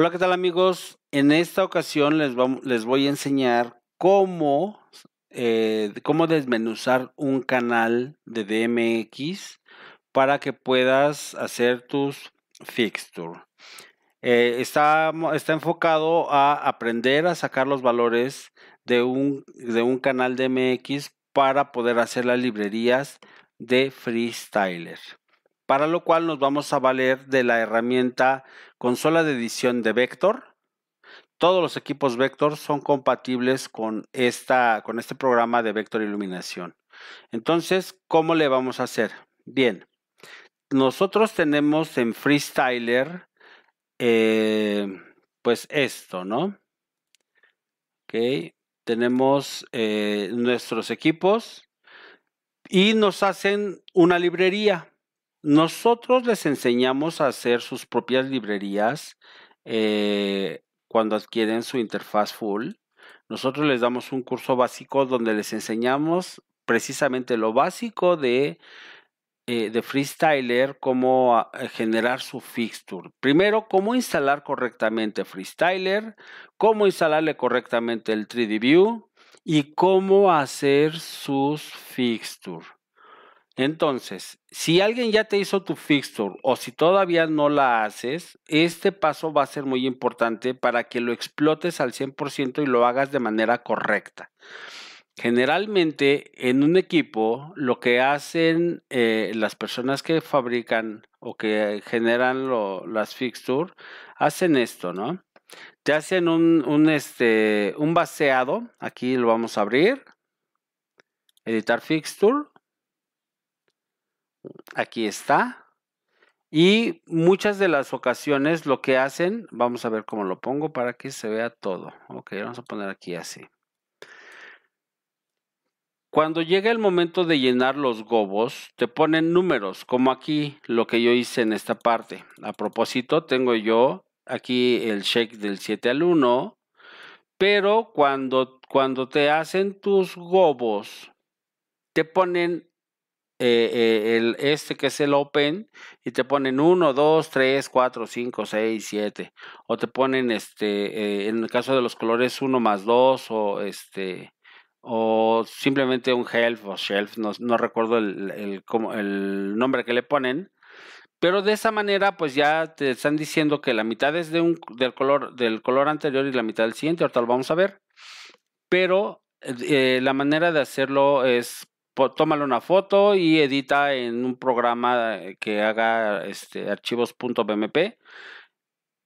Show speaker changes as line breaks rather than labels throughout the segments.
Hola, ¿qué tal amigos? En esta ocasión les, voy a enseñar cómo, eh, cómo desmenuzar un canal de DMX para que puedas hacer tus fixtures. Eh, está, enfocado a aprender a sacar los valores de un, de un canal DMX para poder hacer las librerías de freestyler para lo cual nos vamos a valer de la herramienta consola de edición de Vector. Todos los equipos Vector son compatibles con, esta, con este programa de Vector Iluminación. Entonces, ¿cómo le vamos a hacer? Bien, nosotros tenemos en Freestyler, eh, pues esto, ¿no? Ok, tenemos eh, nuestros equipos y nos hacen una librería. Nosotros les enseñamos a hacer sus propias librerías eh, cuando adquieren su interfaz full. Nosotros les damos un curso básico donde les enseñamos precisamente lo básico de, eh, de Freestyler, cómo ah, generar su fixture. Primero, cómo instalar correctamente Freestyler, cómo instalarle correctamente el 3D View y cómo hacer sus fixtures. Entonces, si alguien ya te hizo tu fixture o si todavía no la haces, este paso va a ser muy importante para que lo explotes al 100% y lo hagas de manera correcta. Generalmente en un equipo lo que hacen eh, las personas que fabrican o que generan las fixture, hacen esto, ¿no? Te hacen un, un, este, un baseado, aquí lo vamos a abrir, editar fixture, Aquí está. Y muchas de las ocasiones lo que hacen, vamos a ver cómo lo pongo para que se vea todo. Ok, vamos a poner aquí así. Cuando llega el momento de llenar los gobos, te ponen números, como aquí lo que yo hice en esta parte. A propósito, tengo yo aquí el shake del 7 al 1, pero cuando, cuando te hacen tus gobos, te ponen eh, eh, este que es el Open y te ponen 1, 2, 3, 4, 5, 6, 7. O te ponen, este, eh, en el caso de los colores, 1 más 2 este, o simplemente un Health o shelf, no, recuerdo el, el, el, nombre que le ponen, pero de esa manera pues ya te están diciendo que la mitad es de del, color, del color anterior y la mitad del siguiente, ahorita lo vamos a ver, pero la manera de hacerlo es tómale una foto y edita en un programa que haga este, archivos.bmp.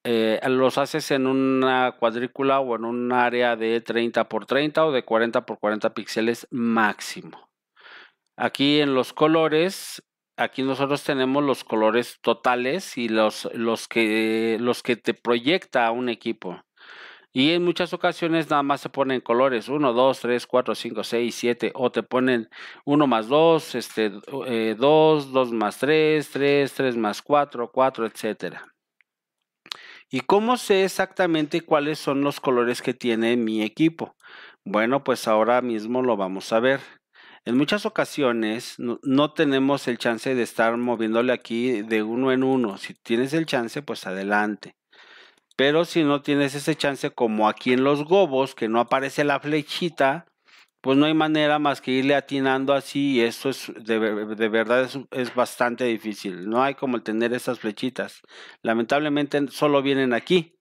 Eh, los haces en una cuadrícula o en un área de 30 por 30 o de 40 por 40 píxeles máximo. Aquí en los colores, aquí nosotros tenemos los colores totales y los, que, los que te proyecta un equipo. Y en muchas ocasiones nada más se ponen colores 1, 2, 3, 4, 5, 6, 7 o te ponen 1 más 2, 2, 2 más 3, 3, 3 más 4, 4, etc. ¿Y cómo sé exactamente cuáles son los colores que tiene mi equipo? Bueno, pues ahora mismo lo vamos a ver. En muchas ocasiones no, tenemos el chance de estar moviéndole aquí de uno en uno. Si tienes el chance, pues adelante. Pero si no tienes ese chance, como aquí en los gobos, que no aparece la flechita, pues no hay manera más que irle atinando así y esto es de, verdad es, es, bastante difícil. No hay como tener esas flechitas. Lamentablemente solo vienen aquí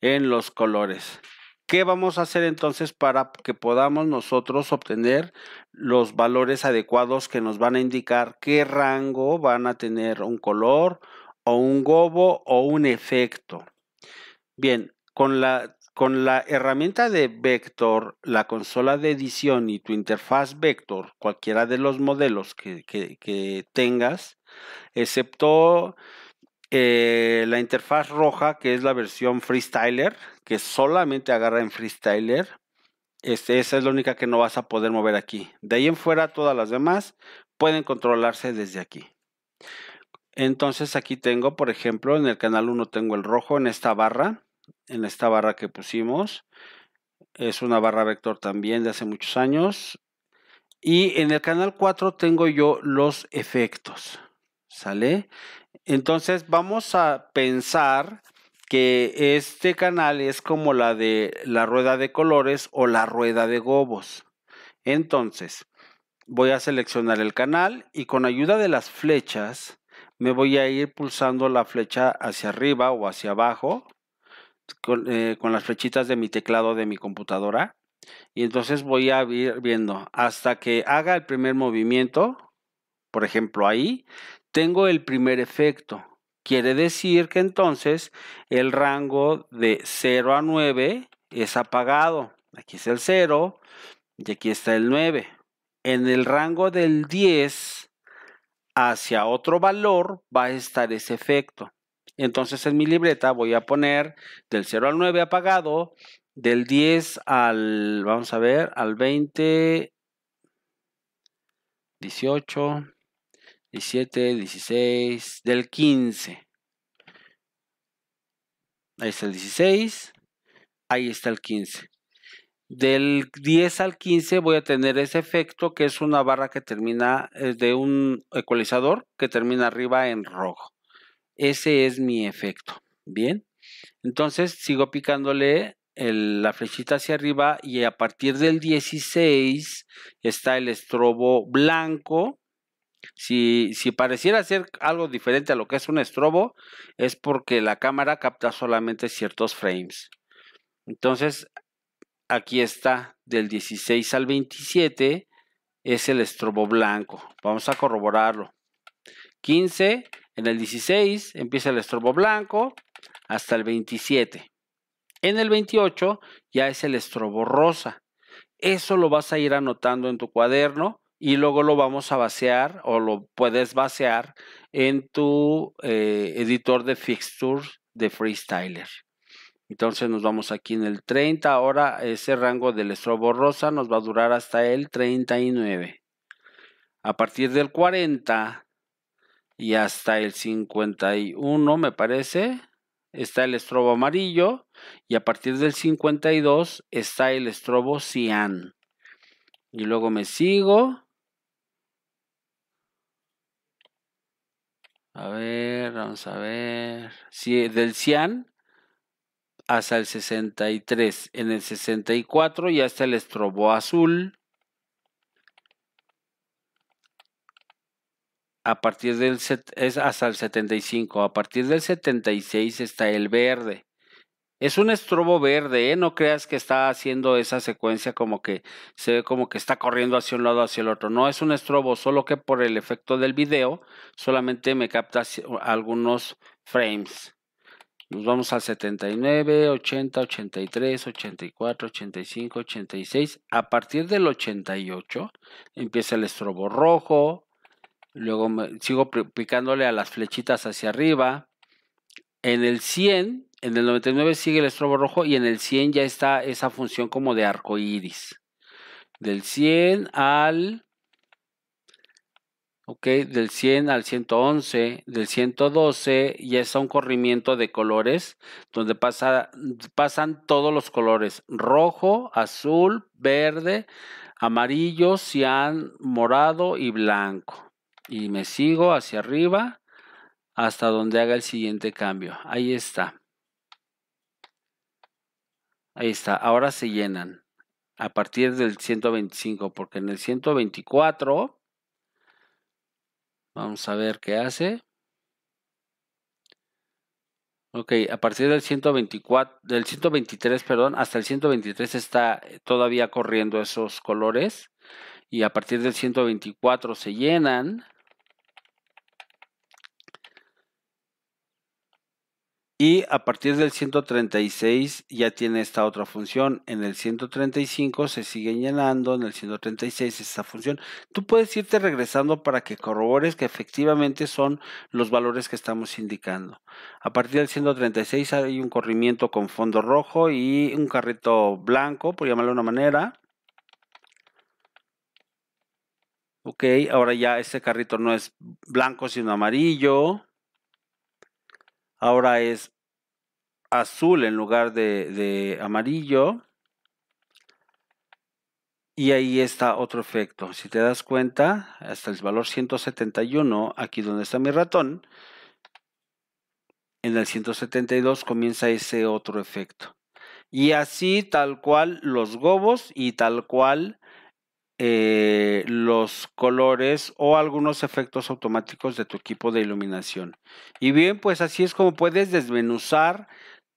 en los colores. ¿Qué vamos a hacer entonces para que podamos nosotros obtener los valores adecuados que nos van a indicar qué rango van a tener un color o un gobo o un efecto? Bien, con la, herramienta de Vector, la consola de edición y tu interfaz Vector, cualquiera de los modelos que, tengas, excepto eh, la interfaz roja, que es la versión Freestyler, que solamente agarra en Freestyler. Este, esa es la única que no vas a poder mover aquí. De ahí en fuera, todas las demás pueden controlarse desde aquí. Entonces aquí tengo, por ejemplo, en el canal 1 tengo el rojo en esta barra en esta barra que pusimos. Es una barra vector también de hace muchos años. Y en el canal 4 tengo yo los efectos. ¿Sale? Entonces vamos a pensar que este canal es como la de la rueda de colores o la rueda de gobos. Entonces, voy a seleccionar el canal y con ayuda de las flechas me voy a ir pulsando la flecha hacia arriba o hacia abajo eh, con, las flechitas de mi teclado de mi computadora. Y entonces voy a ir viendo hasta que haga el primer movimiento, por ejemplo ahí, tengo el primer efecto. Quiere decir que entonces el rango de 0 a 9 es apagado. Aquí es el 0 y aquí está el 9. En el rango del 10 hacia otro valor va a estar ese efecto. Entonces en mi libreta voy a poner del 0 al 9 apagado, del 10 al, vamos a ver, al 20, 18, 17, 16, del 15. Ahí está el 16, ahí está el 15. Del 10 al 15 voy a tener ese efecto que es una barra que termina eh, de un ecualizador que termina arriba en rojo. Ese es mi efecto. Bien. Entonces sigo picándole la flechita hacia arriba y a partir del 16 está el estrobo blanco. Si, si, pareciera ser algo diferente a lo que es un estrobo, es porque la cámara capta solamente ciertos frames. Entonces, aquí está, del 16 al 27 es el estrobo blanco. Vamos a corroborarlo. 15, en el 16 empieza el estrobo blanco hasta el 27. En el 28 ya es el estrobo rosa. Eso lo vas a ir anotando en tu cuaderno y luego lo vamos a vaciar o lo puedes vaciar en tu eh, editor de fixtures de Freestyler. Entonces nos vamos aquí en el 30. Ahora ese rango del estrobo rosa nos va a durar hasta el 39. A partir del 40 y hasta el 51 me parece está el estrobo amarillo y a partir del 52 está el estrobo cian. Y luego me sigo. A ver, vamos a ver. Sí, del cian hasta el 63. En el 64 ya está el estrobo azul. a partir del es hasta el 75, a partir del 76 está el verde. Es un estrobo verde, ¿eh? no creas que está haciendo esa secuencia como que se ve como que está corriendo hacia un lado, hacia el otro. No es un estrobo, solo que por el efecto del video solamente me capta algunos frames. Nos vamos al 79, 80, 83, 84, 85, 86. A partir del 88 empieza el estrobo rojo, Luego sigo picándole a las flechitas hacia arriba. En el 100, en el 99 sigue el estrobo rojo y en el 100 ya está esa función como de arco iris. Del 100 al. Ok, del 100 al 111, del 112 ya es un corrimiento de colores donde pasan todos los colores, rojo, azul, verde, amarillo, cian, morado y blanco y me sigo hacia arriba hasta donde haga el siguiente cambio. Ahí está. Ahí está. Ahora se llenan a partir del 125 porque en el 124 vamos a ver qué hace. Ok, a partir del 124, del 123, perdón, hasta el 123 está todavía corriendo esos colores y a partir del 124 se llenan Y a partir del 136 ya tiene esta otra función. En el 135 se sigue llenando, en el 136 esta función. Tú puedes irte regresando para que corrobores que efectivamente son los valores que estamos indicando. A partir del 136 hay un corrimiento con fondo rojo y un carrito blanco, por llamarlo de una manera. Ok, ahora ya este carrito no es blanco sino amarillo ahora es azul en lugar de, amarillo. Y ahí está otro efecto. Si te das cuenta, hasta el valor 171, aquí donde está mi ratón, en el 172 comienza ese otro efecto. Y así tal cual los gobos y tal cual eh, los colores o algunos efectos automáticos de tu equipo de iluminación. Y bien, pues así es como puedes desmenuzar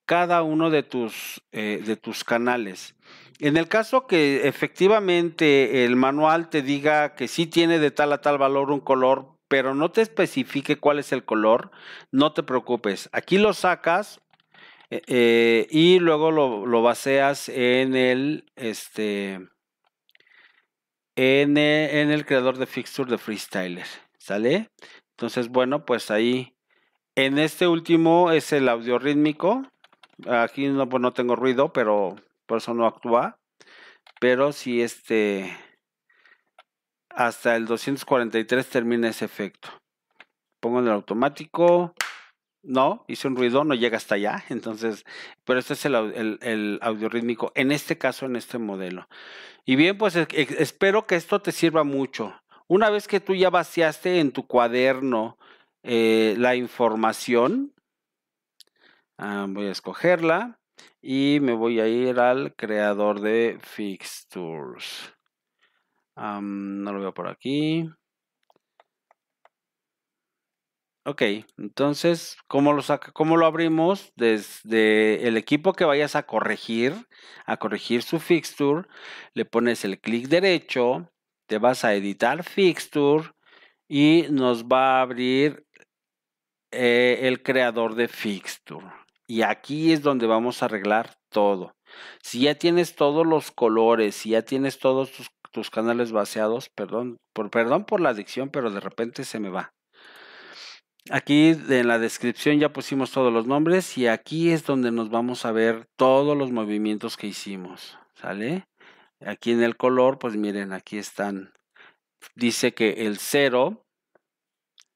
cada uno de tus, eh, de tus canales. En el caso que efectivamente el manual te diga que sí tiene de tal a tal valor un color, pero no te especifique cuál es el color, no te preocupes. Aquí lo sacas eh, y luego lo, lo, baseas en el, este, eh, en el, creador de fixture de Freestyler. ¿Sale? Entonces, bueno, pues ahí. En este último es el audio rítmico. Aquí no, pues no tengo ruido, pero por eso no actúa. Pero si este. Hasta el 243 termina ese efecto. Pongo en el automático. No, hice un ruido, no llega hasta allá. Entonces, pero este es el, audio rítmico, en este caso, en este modelo. Y bien, pues espero que esto te sirva mucho. Una vez que tú ya vaciaste en tu cuaderno eh, la información, ah, voy a escogerla y me voy a ir al creador de fixtures. no lo veo por aquí. Ok, entonces, ¿cómo lo, lo abrimos? Desde el equipo que vayas a corregir, a corregir su fixture, le pones el clic derecho, te vas a editar fixture y nos va a abrir eh, el creador de fixture. Y aquí es donde vamos a arreglar todo. Si ya tienes todos los colores, si ya tienes todos tus, canales vaciados, perdón por, perdón por la adicción, pero de repente se me va. Aquí en la descripción ya pusimos todos los nombres y aquí es donde nos vamos a ver todos los movimientos que hicimos. ¿Sale? Aquí en el color, pues miren, aquí están. Dice que el 0,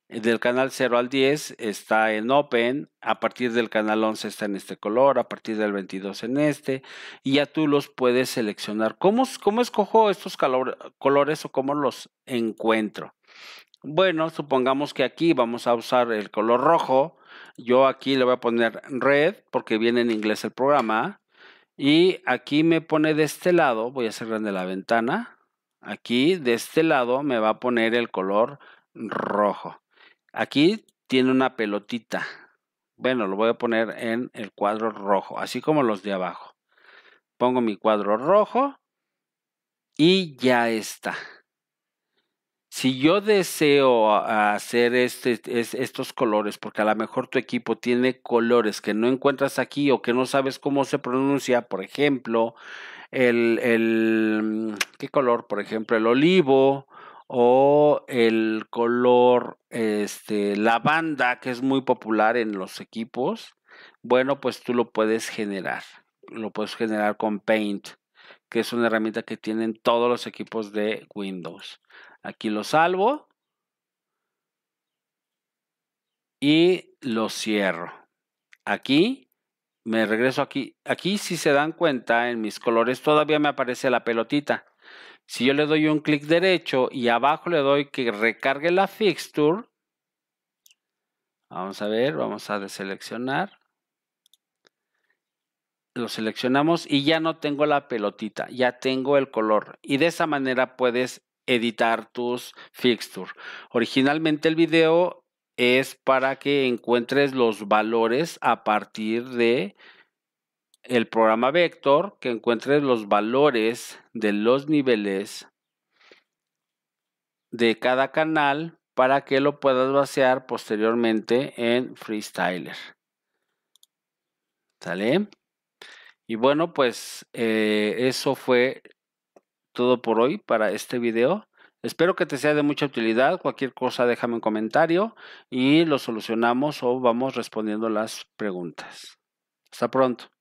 eh, del canal 0 al 10 está en open, a partir del canal 11 está en este color, a partir del 22 en este, y ya tú los puedes seleccionar. ¿Cómo, cómo escojo estos colores o cómo los encuentro? Bueno, supongamos que aquí vamos a usar el color rojo. Yo aquí le voy a poner red porque viene en inglés el programa. Y aquí me pone de este lado, voy a hacer grande la ventana. Aquí de este lado me va a poner el color rojo. Aquí tiene una pelotita. Bueno, lo voy a poner en el cuadro rojo, así como los de abajo. Pongo mi cuadro rojo y ya está si yo deseo hacer este, estos colores, porque a lo mejor tu equipo tiene colores que no encuentras aquí o que no sabes cómo se pronuncia, por ejemplo, el, ¿qué color? Por ejemplo, el olivo o el color este, lavanda, que es muy popular en los equipos. Bueno, pues tú lo puedes generar. Lo puedes generar con Paint, que es una herramienta que tienen todos los equipos de Windows. Aquí lo salvo y lo cierro. Aquí me regreso aquí. Aquí si se dan cuenta en mis colores todavía me aparece la pelotita. Si yo le doy un clic derecho y abajo le doy que recargue la fixture, vamos a ver, vamos a deseleccionar. Lo seleccionamos y ya no tengo la pelotita, ya tengo el color. Y de esa manera puedes editar tus fixtures Originalmente el video es para que encuentres los valores a partir de el programa vector, que encuentres los valores de los niveles de cada canal para que lo puedas vaciar posteriormente en Freestyler. ¿Sale? Y bueno, pues eh, eso fue todo por hoy para este video. Espero que te sea de mucha utilidad. Cualquier cosa déjame un comentario y lo solucionamos o vamos respondiendo las preguntas. Hasta pronto.